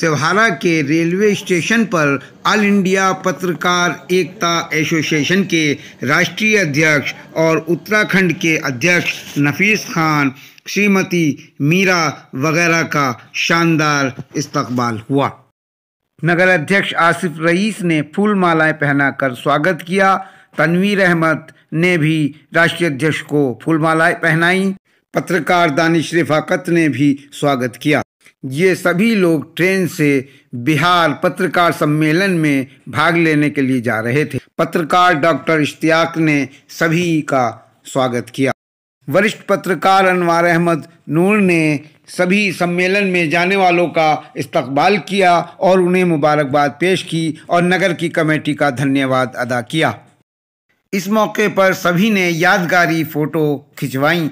सिवहारा के railway station पर all India पत्रकार एकता एसोसिएशन के राष्ट्रीय अध्यक्ष और उत्तराखंड के अध्यक्ष नफीस खान श्रीमती मीरा वगैरह का शानदार इस्तकबाल हुआ नगर अध्यक्ष आसिफ रईस ने फूल मालाएं पहनाकर स्वागत किया तनवीर अहमद ने भी राष्ट्रीय अध्यक्ष को फूल मालाएँ पहनाई पत्रकार दानिश रिफाकत ने भी स्वागत किया ये सभी लोग ट्रेन से बिहार पत्रकार सम्मेलन में भाग लेने के लिए जा रहे थे पत्रकार डॉक्टर इश्तियाक ने सभी का स्वागत किया वरिष्ठ पत्रकार अनवार अहमद नूर ने सभी सम्मेलन में जाने वालों का इस्तकबाल किया और उन्हें मुबारकबाद पेश की और नगर की कमेटी का धन्यवाद अदा किया इस मौके पर सभी ने यादगारी फ़ोटो खिंचवाई